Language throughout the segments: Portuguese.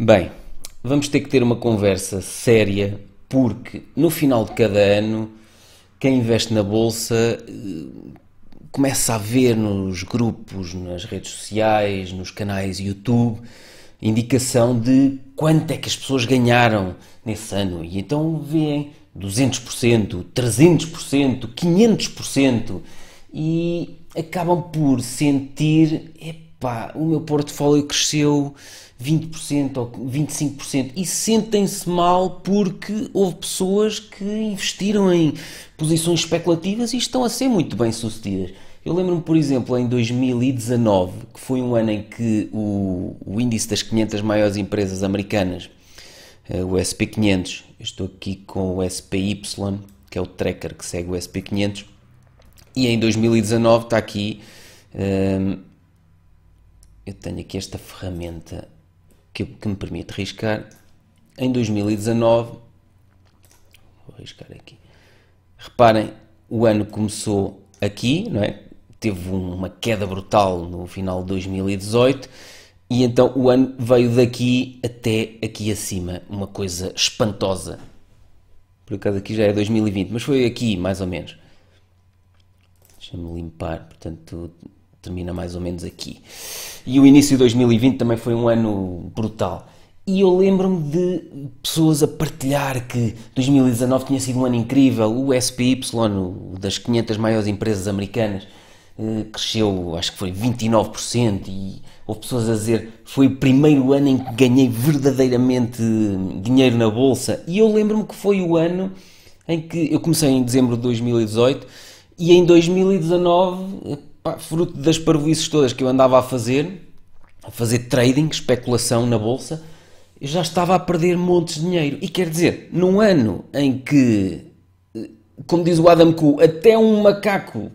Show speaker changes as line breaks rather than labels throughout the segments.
Bem, vamos ter que ter uma conversa séria, porque no final de cada ano, quem investe na bolsa eh, começa a ver nos grupos, nas redes sociais, nos canais YouTube, indicação de quanto é que as pessoas ganharam nesse ano. E então vêem 200%, 300%, 500% e acabam por sentir, pá, o meu portfólio cresceu 20% ou 25% e sentem-se mal porque houve pessoas que investiram em posições especulativas e estão a ser muito bem sucedidas. Eu lembro-me, por exemplo, em 2019, que foi um ano em que o, o índice das 500 maiores empresas americanas, eh, o SP500, estou aqui com o SPY, que é o tracker que segue o SP500, e em 2019 está aqui ehm, eu tenho aqui esta ferramenta que, que me permite riscar. Em 2019, vou riscar aqui. Reparem, o ano começou aqui, não é? Teve uma queda brutal no final de 2018 e então o ano veio daqui até aqui acima, uma coisa espantosa. Por acaso aqui já é 2020, mas foi aqui mais ou menos. Deixa-me limpar, portanto termina mais ou menos aqui. E o início de 2020 também foi um ano brutal. E eu lembro-me de pessoas a partilhar que 2019 tinha sido um ano incrível. O SPY, das 500 maiores empresas americanas, eh, cresceu, acho que foi 29%. E houve pessoas a dizer foi o primeiro ano em que ganhei verdadeiramente dinheiro na bolsa. E eu lembro-me que foi o ano em que eu comecei em dezembro de 2018 e em 2019 pá, fruto das parvoices todas que eu andava a fazer, a fazer trading, especulação na bolsa, eu já estava a perder montes de dinheiro. E quer dizer, num ano em que, eh, como diz o Adam Ku, até um macaco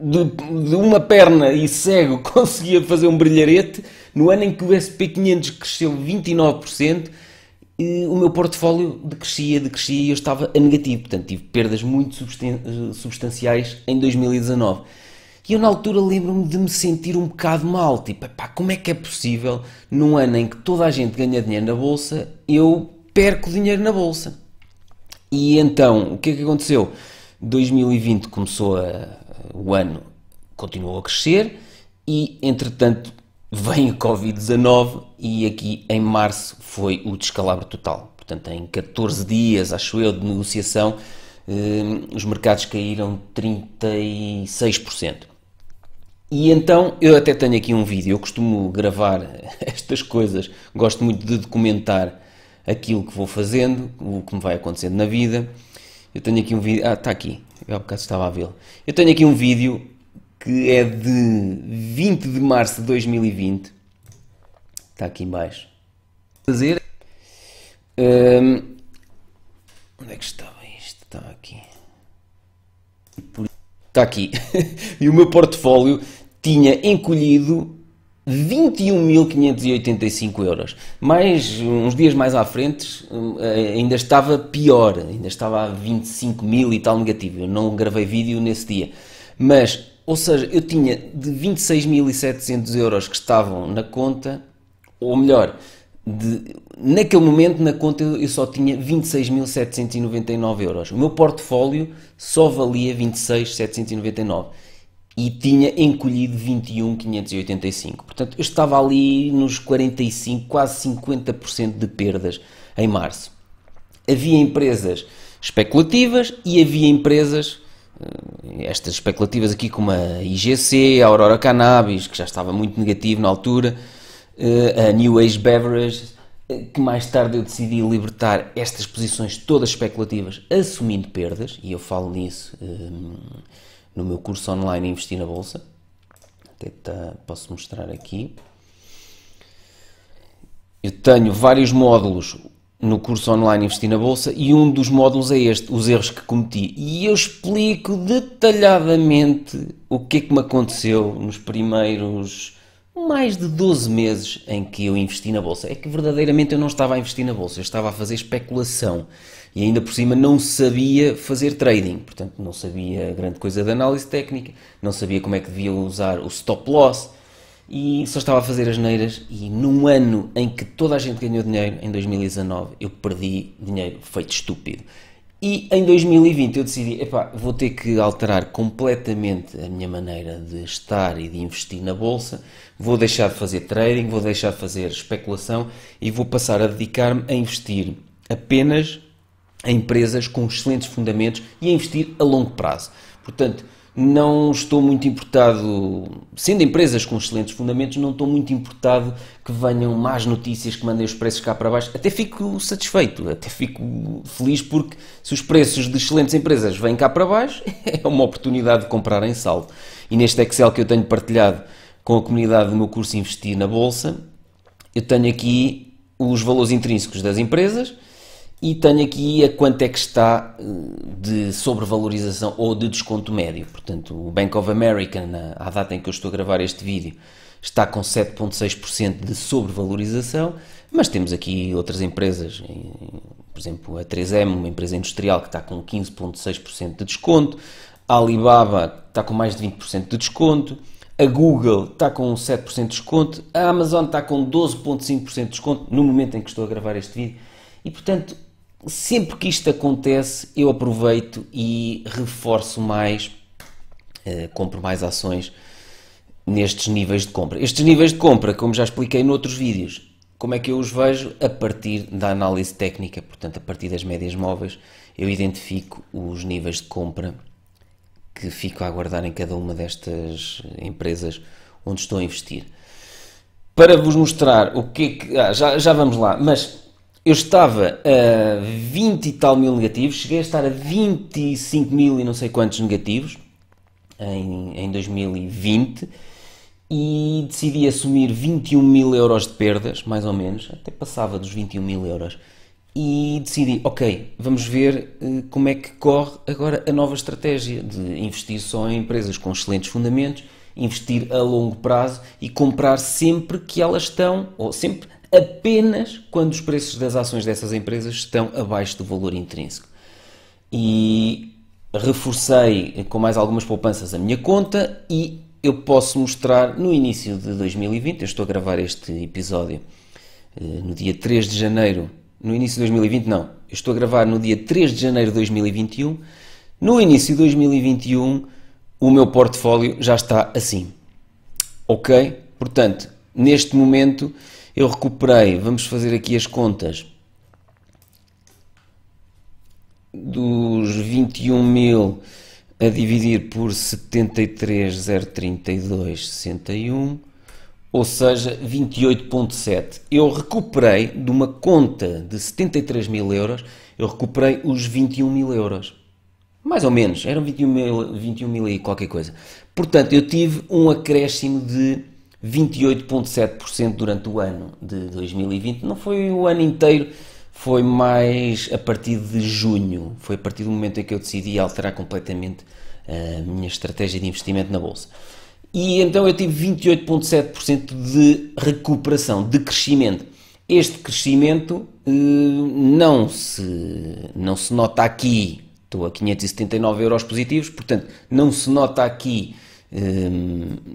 de, de, uma perna e cego conseguia fazer um brilharete, no ano em que o SP500 cresceu 29%, o meu portfólio decrescia, decrescia e eu estava a negativo. Portanto, tive perdas muito eh, substanciais em 2019. E eu na altura lembro-me de me sentir um bocado mal, tipo, pá, como é que é possível num ano em que toda a gente ganha dinheiro na bolsa, eu perco dinheiro na bolsa? E então, o que é que aconteceu? 2020 começou a, o ano, continuou a crescer e entretanto vem o Covid-19 e aqui em março foi o descalabro total. Portanto, em 14 dias, acho eu, de negociação, eh, os mercados caíram 36%. E então eu até tenho aqui um vídeo, eu costumo gravar estas coisas, gosto muito de documentar aquilo que vou fazendo, o que me vai acontecendo na vida. Eu tenho aqui um vídeo, ah, está aqui, eu há bocado estava a vê-lo. Eu tenho aqui um vídeo que é de 20 de março de 2020, está aqui embaixo. Fazer. Um, onde é que estava isto? está aqui. Está aqui. e o meu portfólio tinha encolhido 21.585 euros. Mais uns dias mais à frente hum, eh, ainda estava pior, ainda estava a 25 mil e tal negativo. Eu não gravei vídeo nesse dia, mas ou seja, eu tinha de 26.700 euros que estavam na conta, ou melhor, de, naquele momento na conta eu, eu só tinha 26.799 euros. O meu portfólio só valia 26.799 e tinha encolhido 21,585. Portanto, eu estava ali nos 45, quase 50% de perdas em março. Havia empresas especulativas e havia empresas, eh, estas especulativas aqui como a IGC, a Aurora Cannabis, que já estava muito negativo na altura, eh, a New Age Beverage, eh, que mais tarde eu decidi libertar estas posições todas especulativas assumindo perdas, e eu falo nisso no meu curso online Investir na Bolsa. Até ah, posso mostrar aqui. Eu tenho vários módulos no curso online Investir na Bolsa e um dos módulos é este, os erros que cometi. E eu explico detalhadamente o que é que me aconteceu nos primeiros mais de 12 meses em que eu investi na Bolsa. É que verdadeiramente eu não estava a investir na Bolsa, eu estava a fazer especulação e ainda por cima não sabia fazer trading, portanto não sabia grande coisa de análise técnica, não sabia como é que devia usar o stop loss e só estava a fazer as neiras e num ano em que toda a gente ganhou dinheiro, em 2019, eu perdi dinheiro feito estúpido. E em 2020 eu decidi, epá, vou ter que alterar completamente a minha maneira de estar e de investir na bolsa, vou deixar de fazer trading, vou deixar de fazer especulação e vou passar a dedicar-me a investir apenas a empresas com excelentes fundamentos e a investir a longo prazo. Portanto, não estou muito importado, sendo empresas com excelentes fundamentos, não estou muito importado que venham más notícias, que mandem os preços cá para baixo. Até fico satisfeito, até fico feliz porque se os preços de excelentes empresas vêm cá para baixo, é uma oportunidade de comprar em saldo. E neste Excel que eu tenho partilhado com a comunidade do meu curso Investir na Bolsa, eu tenho aqui os valores intrínsecos das empresas, e tenho aqui a quanto é que está eh, de sobrevalorização ou de desconto médio. Portanto, o Bank of America, na, à data em que eu estou a gravar este vídeo, está com 7,6% de sobrevalorização, mas temos aqui outras empresas, por exemplo, a 3M, uma empresa industrial que está com 15,6% de desconto, a Alibaba está com mais de 20% de desconto, a Google está com 7% de desconto, a Amazon está com 12,5% de desconto no momento em que estou a gravar este vídeo. E portanto, sempre que isto acontece, eu aproveito e reforço mais, eh, compro mais ações nestes níveis de compra. Estes níveis de compra, como já expliquei noutros vídeos, como é que eu os vejo? A partir da análise técnica, portanto, a partir das médias móveis, eu identifico os níveis de compra que fico a aguardar em cada uma destas empresas onde estou a investir. Para vos mostrar o que é que. Ah, já, já vamos lá, mas eu estava a 20 e tal mil negativos, cheguei a estar a 25 mil e não sei quantos negativos em, em 2020 e decidi assumir 21 mil euros de perdas, mais ou menos, até passava dos 21 mil euros. E decidi, ok, vamos ver eh, como é que corre agora a nova estratégia de investir só em empresas com excelentes fundamentos investir a longo prazo e comprar sempre que elas estão, ou sempre apenas quando os preços das ações dessas empresas estão abaixo do valor intrínseco. E reforcei com mais algumas poupanças a minha conta e eu posso mostrar no início de 2020, eu estou a gravar este episódio eh, no dia 3 de janeiro, no início de 2020 não, eu estou a gravar no dia 3 de janeiro de 2021, no início de 2021 o meu portfólio já está assim, ok? Portanto, neste momento eu recuperei, vamos fazer aqui as contas, dos 21 mil a dividir por 73,032,61, ou seja, 28,7. Eu recuperei de uma conta de 73 mil euros, eu recuperei os 21 mil euros. Mais ou menos, eram 21 mil, 21 mil e qualquer coisa. Portanto, eu tive um acréscimo de 28,7% durante o ano de 2020. Não foi o ano inteiro, foi mais a partir de junho. Foi a partir do momento em que eu decidi alterar completamente eh, a minha estratégia de investimento na Bolsa. E então eu tive 28,7% de recuperação, de crescimento. Este crescimento eh, não se, não se nota aqui. Estou a 579 euros positivos, portanto, não se nota aqui eh,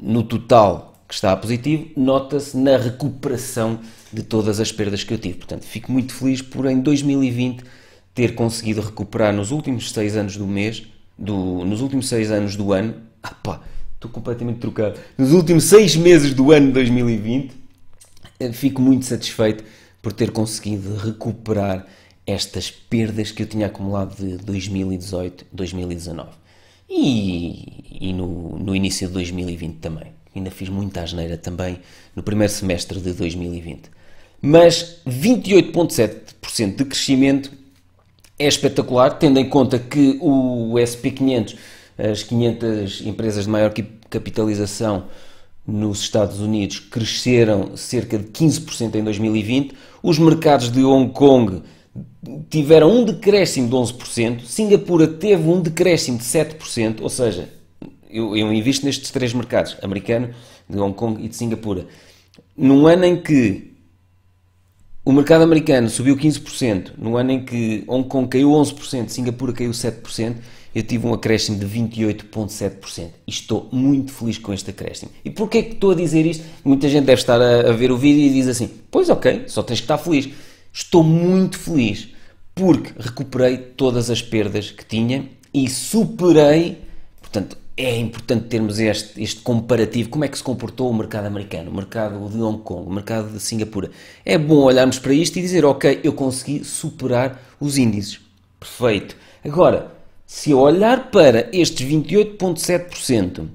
no total que está positivo, nota-se na recuperação de todas as perdas que eu tive. Portanto, fico muito feliz por em 2020 ter conseguido recuperar nos últimos seis anos do mês, do, nos últimos seis anos do ano, opa, ah, estou completamente trocado, nos últimos seis meses do ano de 2020, eh, fico muito satisfeito por ter conseguido recuperar estas perdas que eu tinha acumulado de 2018, 2019 e, e no, no início de 2020 também ainda fiz muita asneira também no primeiro semestre de 2020. Mas 28,7% de crescimento é espetacular, tendo em conta que o SP500, as 500 empresas de maior capitalização nos Estados Unidos, cresceram cerca de 15% em 2020, os mercados de Hong Kong tiveram um decréscimo de 11%, Singapura teve um decréscimo de 7%, ou seja, eu, eu invisto nestes três mercados, americano, de Hong Kong e de Singapura. Num ano em que o mercado americano subiu 15%, num ano em que Hong Kong caiu 11%, Singapura caiu 7%, eu tive um acréscimo de 28,7%. E estou muito feliz com este acréscimo. E porquê que estou a dizer isto? Muita gente deve estar a, a ver o vídeo e diz assim: Pois ok, só tens que estar feliz. Estou muito feliz porque recuperei todas as perdas que tinha e superei. Portanto, é importante termos este, este comparativo, como é que se comportou o mercado americano, o mercado de Hong Kong, o mercado de Singapura. É bom olharmos para isto e dizer, ok, eu consegui superar os índices. Perfeito. Agora, se eu olhar para estes 28,7%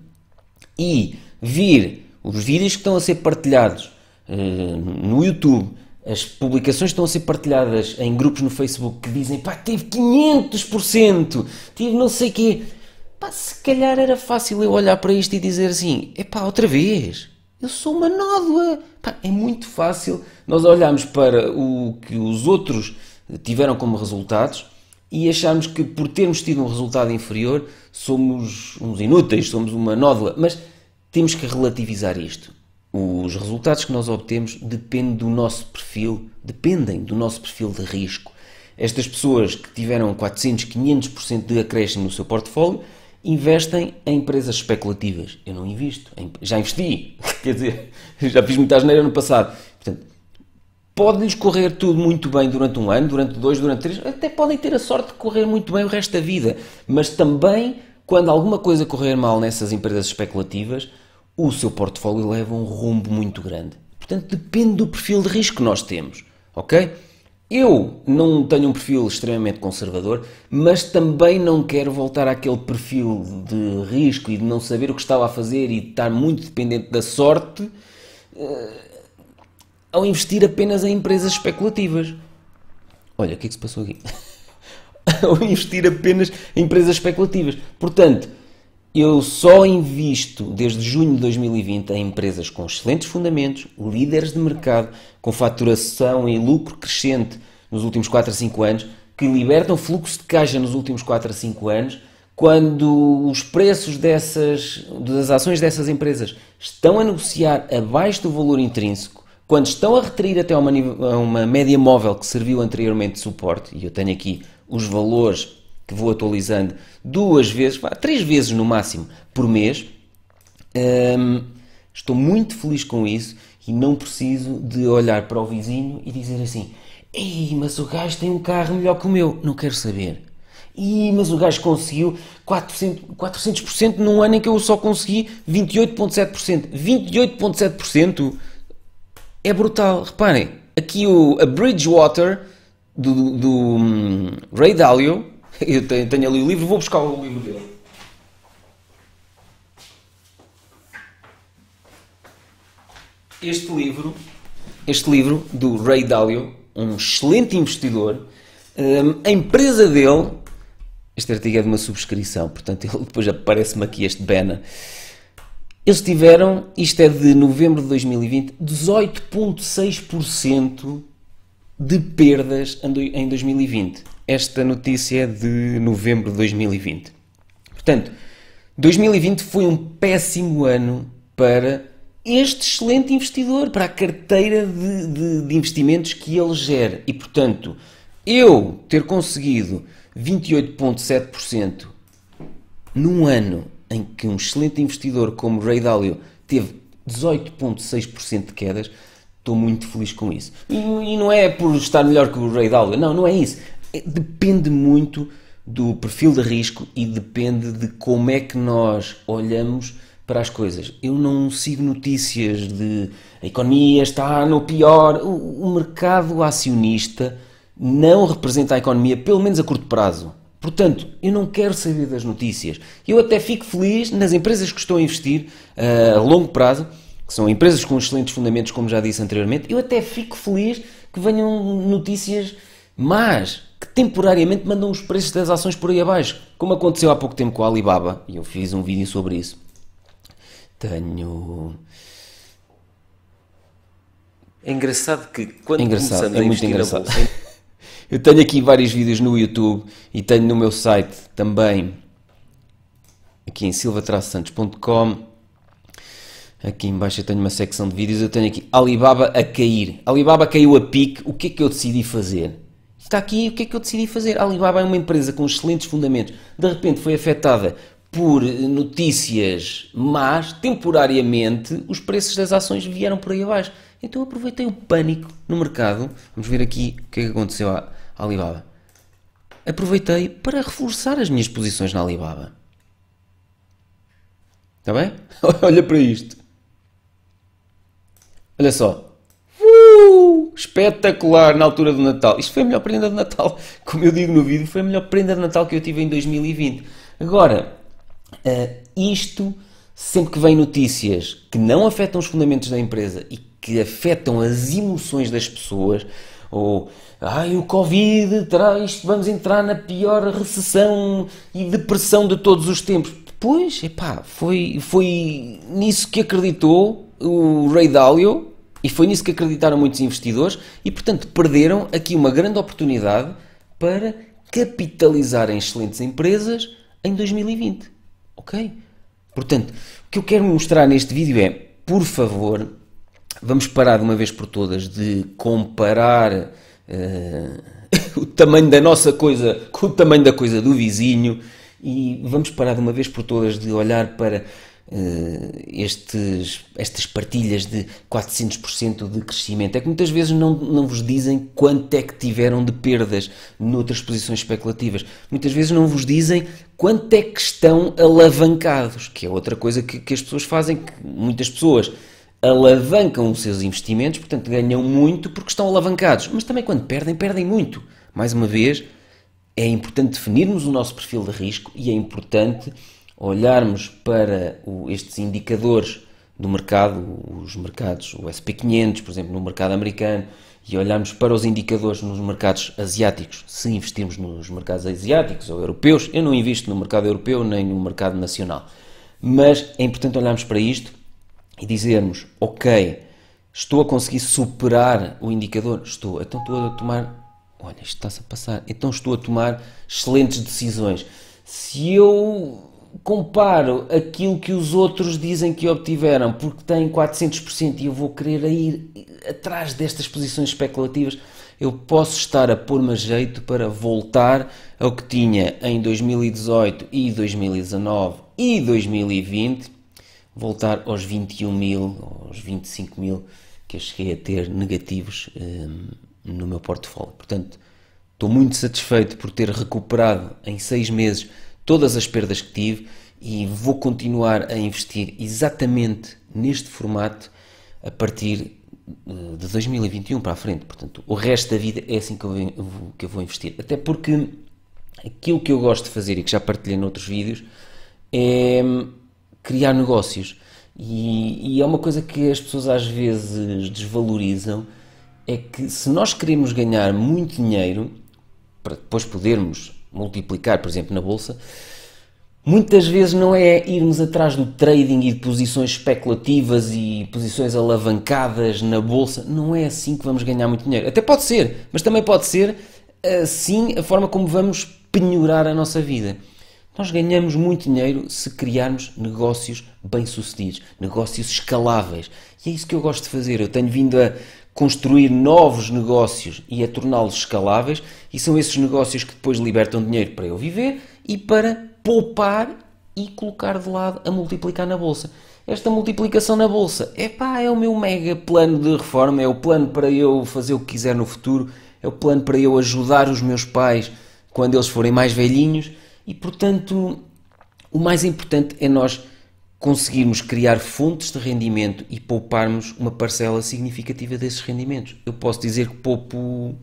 e vir os vídeos que estão a ser partilhados uh, no YouTube, as publicações que estão a ser partilhadas em grupos no Facebook que dizem, pá, teve 500%, tive não sei o quê Pá, se calhar era fácil eu olhar para isto e dizer assim: epá, outra vez, eu sou uma nódoa. Pá, é muito fácil nós olharmos para o que os outros tiveram como resultados e acharmos que por termos tido um resultado inferior somos uns inúteis, somos uma nódoa. Mas temos que relativizar isto. Os resultados que nós obtemos dependem do nosso perfil, dependem do nosso perfil de risco. Estas pessoas que tiveram 400, 500% de acréscimo no seu portfólio investem em empresas especulativas. Eu não invisto. Já investi. Quer dizer, já fiz muita asneira no passado. Portanto, pode-lhes correr tudo muito bem durante um ano, durante dois, durante três. Até podem ter a sorte de correr muito bem o resto da vida. Mas também, quando alguma coisa correr mal nessas empresas especulativas, o seu portfólio leva um rumbo muito grande. Portanto, depende do perfil de risco que nós temos. Ok? Eu não tenho um perfil extremamente conservador, mas também não quero voltar àquele perfil de risco e de não saber o que estava a fazer e de estar muito dependente da sorte uh, ao investir apenas em empresas especulativas. Olha, o que é que se passou aqui? ao investir apenas em empresas especulativas. Portanto, eu só invisto desde junho de 2020 em empresas com excelentes fundamentos, líderes de mercado, com faturação e lucro crescente nos últimos 4 a 5 anos, que libertam fluxo de caixa nos últimos 4 a 5 anos, quando os preços dessas, das ações dessas empresas estão a negociar abaixo do valor intrínseco, quando estão a retrair até a uma, uma média móvel que serviu anteriormente de suporte, e eu tenho aqui os valores que vou atualizando duas vezes, três vezes no máximo por mês. Um, estou muito feliz com isso e não preciso de olhar para o vizinho e dizer assim: Ei, mas o gajo tem um carro melhor que o meu. Não quero saber. Ih, mas o gajo conseguiu 400%, 400% num ano em que eu só consegui 28,7%. 28,7% é brutal. Reparem, aqui o, a Bridgewater do, do um, Ray Dalio Eu tenho, tenho ali o livro, vou buscar o livro dele. Este livro, este livro do Ray Dalio, um excelente investidor, hum, a empresa dele, este artigo é de uma subscrição, portanto ele depois aparece-me aqui este banner. Eles tiveram, isto é de novembro de 2020, 18,6% de perdas em 2020 esta notícia é de novembro de 2020. Portanto, 2020 foi um péssimo ano para este excelente investidor, para a carteira de, de, de investimentos que ele gera. E, portanto, eu ter conseguido 28,7% num ano em que um excelente investidor como Ray Dalio teve 18,6% de quedas, estou muito feliz com isso. E, e, não é por estar melhor que o Ray Dalio, não, não é isso. É, depende muito do perfil de risco e depende de como é que nós olhamos para as coisas. Eu não sigo notícias de a economia está no pior. O, o mercado acionista não representa a economia, pelo menos a curto prazo. Portanto, eu não quero saber das notícias. Eu até fico feliz nas empresas que estou a investir uh, a longo prazo, que são empresas com excelentes fundamentos, como já disse anteriormente. Eu até fico feliz que venham notícias más, temporariamente mandam os preços das ações por aí abaixo, como aconteceu há pouco tempo com a Alibaba, e eu fiz um vídeo sobre isso. Tenho. É engraçado que quando é engraçado, começamos é a muito engraçado. Bolsa... eu tenho aqui vários vídeos no YouTube e tenho no meu site também, aqui em silva-santos.com. Aqui embaixo eu tenho uma secção de vídeos, eu tenho aqui Alibaba a cair. Alibaba caiu a pique, o que é que eu decidi fazer? está aqui o que é que eu decidi fazer. A ah, Alibaba é uma empresa com excelentes fundamentos, de repente foi afetada por notícias más, temporariamente os preços das ações vieram por aí abaixo. Então aproveitei o pânico no mercado. Vamos ver aqui o que é que aconteceu à Alibaba. Aproveitei para reforçar as minhas posições na Alibaba. Está bem? Olha para isto. Olha só. Uh! espetacular na altura do Natal. Isto foi a melhor prenda de Natal, como eu digo no vídeo, foi a melhor prenda de Natal que eu tive em 2020. Agora, eh, isto sempre que vem notícias que não afetam os fundamentos da empresa e que afetam as emoções das pessoas, ou ai o Covid isto? vamos entrar na pior recessão e depressão de todos os tempos. Pois, epá, foi, foi nisso que acreditou o Ray Dalio, e foi nisso que acreditaram muitos investidores e, portanto, perderam aqui uma grande oportunidade para capitalizar em excelentes empresas em 2020. Ok? Portanto, o que eu quero mostrar neste vídeo é, por favor, vamos parar de uma vez por todas de comparar uh, o tamanho da nossa coisa com o tamanho da coisa do vizinho e vamos parar de uma vez por todas de olhar para eh, estes, estas partilhas de 400% de crescimento. É que muitas vezes não, não vos dizem quanto é que tiveram de perdas noutras posições especulativas. Muitas vezes não vos dizem quanto é que estão alavancados, que é outra coisa que, que as pessoas fazem, que muitas pessoas alavancam os seus investimentos, portanto ganham muito porque estão alavancados, mas também quando perdem, perdem muito. Mais uma vez, é importante definirmos o nosso perfil de risco e é importante olharmos para o, estes indicadores do mercado, os mercados, o SP500, por exemplo, no mercado americano, e olharmos para os indicadores nos mercados asiáticos, se investirmos nos mercados asiáticos ou europeus, eu não invisto no mercado europeu nem no mercado nacional, mas é importante olharmos para isto e dizermos: ok, estou a conseguir superar o indicador, estou, então estou a tomar. Olha, isto está-se a passar. Então estou a tomar excelentes decisões. Se eu comparo aquilo que os outros dizem que obtiveram, porque têm 400% e eu vou querer ir atrás destas posições especulativas, eu posso estar a pôr-me a jeito para voltar ao que tinha em 2018 e 2019 e 2020, voltar aos 21 mil, aos 25 mil que eu cheguei a ter negativos hum, no meu portfólio. Portanto, estou muito satisfeito por ter recuperado em seis meses todas as perdas que tive e vou continuar a investir exatamente neste formato a partir eh, de 2021 para a frente. Portanto, o resto da vida é assim que eu, que eu vou investir. Até porque aquilo que eu gosto de fazer e que já partilhei noutros vídeos é hum, criar negócios. E, e é uma coisa que as pessoas às vezes desvalorizam: é que se nós queremos ganhar muito dinheiro para depois podermos multiplicar, por exemplo, na bolsa, muitas vezes não é irmos atrás do trading e de posições especulativas e posições alavancadas na bolsa. Não é assim que vamos ganhar muito dinheiro. Até pode ser, mas também pode ser assim a forma como vamos penhorar a nossa vida. Nós ganhamos muito dinheiro se criarmos negócios bem-sucedidos, negócios escaláveis. E é isso que eu gosto de fazer. Eu tenho vindo a construir novos negócios e a torná-los escaláveis, e são esses negócios que depois libertam dinheiro para eu viver e para poupar e colocar de lado a multiplicar na bolsa. Esta multiplicação na bolsa, é pá, é o meu mega plano de reforma, é o plano para eu fazer o que quiser no futuro, é o plano para eu ajudar os meus pais quando eles forem mais velhinhos e, portanto, o mais importante é nós conseguirmos criar fontes de rendimento e pouparmos uma parcela significativa desses rendimentos. Eu posso dizer que poupo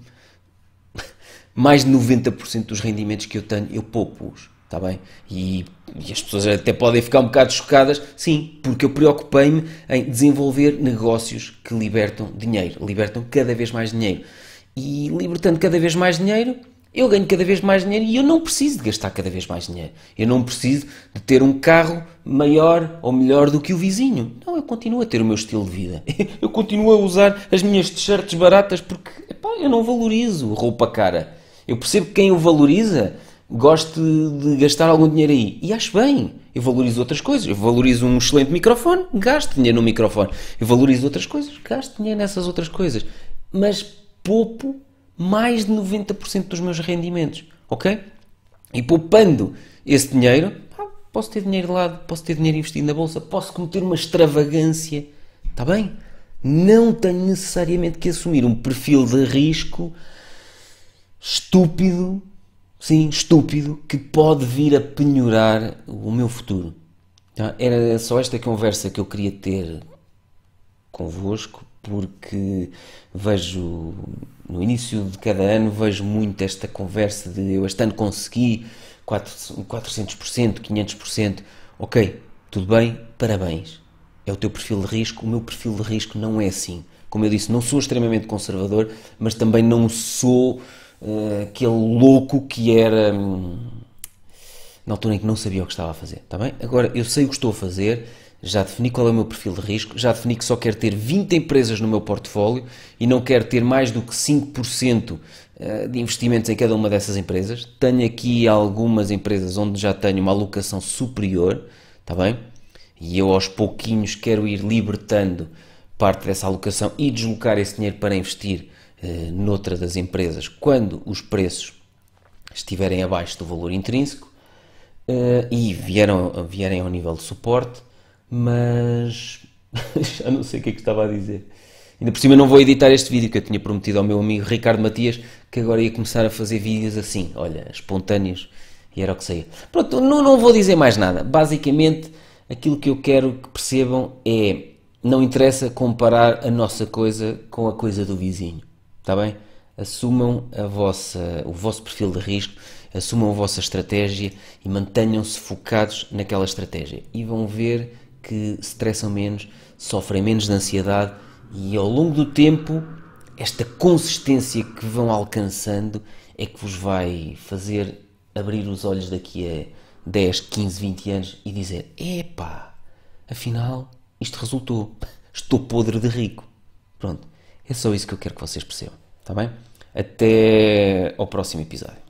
mais de 90% dos rendimentos que eu tenho, eu poupo-os. Está bem? E, e, as pessoas até podem ficar um bocado chocadas, sim, porque eu preocupei-me em desenvolver negócios que libertam dinheiro, libertam cada vez mais dinheiro. E libertando cada vez mais dinheiro, eu ganho cada vez mais dinheiro e eu não preciso de gastar cada vez mais dinheiro. Eu não preciso de ter um carro maior ou melhor do que o vizinho. Não, eu continuo a ter o meu estilo de vida. Eu continuo a usar as minhas t-shirts baratas porque epá, eu não valorizo roupa cara. Eu percebo que quem o valoriza gosta de gastar algum dinheiro aí. E acho bem. Eu valorizo outras coisas. Eu valorizo um excelente microfone, gasto dinheiro no microfone. Eu valorizo outras coisas, gasto dinheiro nessas outras coisas. Mas poupo mais de 90% dos meus rendimentos, ok? E poupando esse dinheiro, posso ter dinheiro de lado, posso ter dinheiro investido na bolsa, posso cometer uma extravagância, está bem? Não tenho necessariamente que assumir um perfil de risco estúpido, sim, estúpido, que pode vir a penhorar o meu futuro. Tá? Era só esta conversa que eu queria ter convosco porque vejo no início de cada ano vejo muito esta conversa de eu este ano consegui 400%, 500%, ok, tudo bem, parabéns. É o teu perfil de risco, o meu perfil de risco não é assim. Como eu disse, não sou extremamente conservador, mas também não sou uh, aquele louco que era hum, na altura em que não sabia o que estava a fazer, está bem? Agora, eu sei o que estou a fazer, já defini qual é o meu perfil de risco, já defini que só quero ter 20 empresas no meu portfólio e não quero ter mais do que 5% eh, de investimentos em cada uma dessas empresas. Tenho aqui algumas empresas onde já tenho uma alocação superior, está bem? E eu aos pouquinhos quero ir libertando parte dessa alocação e deslocar esse dinheiro para investir eh, noutra das empresas quando os preços estiverem abaixo do valor intrínseco eh, e vieram, vierem ao nível de suporte mas já não sei o que é que estava a dizer. Ainda por cima não vou editar este vídeo que eu tinha prometido ao meu amigo Ricardo Matias que agora ia começar a fazer vídeos assim, olha, espontâneos e era o que saía. Pronto, não, não vou dizer mais nada. Basicamente, aquilo que eu quero que percebam é não interessa comparar a nossa coisa com a coisa do vizinho, está bem? Assumam a vossa, o vosso perfil de risco, assumam a vossa estratégia e mantenham-se focados naquela estratégia e vão ver que stressam menos, sofrem menos de ansiedade e ao longo do tempo esta consistência que vão alcançando é que vos vai fazer abrir os olhos daqui a 10, 15, 20 anos e dizer: epá, afinal isto resultou, estou podre de rico. Pronto, é só isso que eu quero que vocês percebam, está bem? Até ao próximo episódio.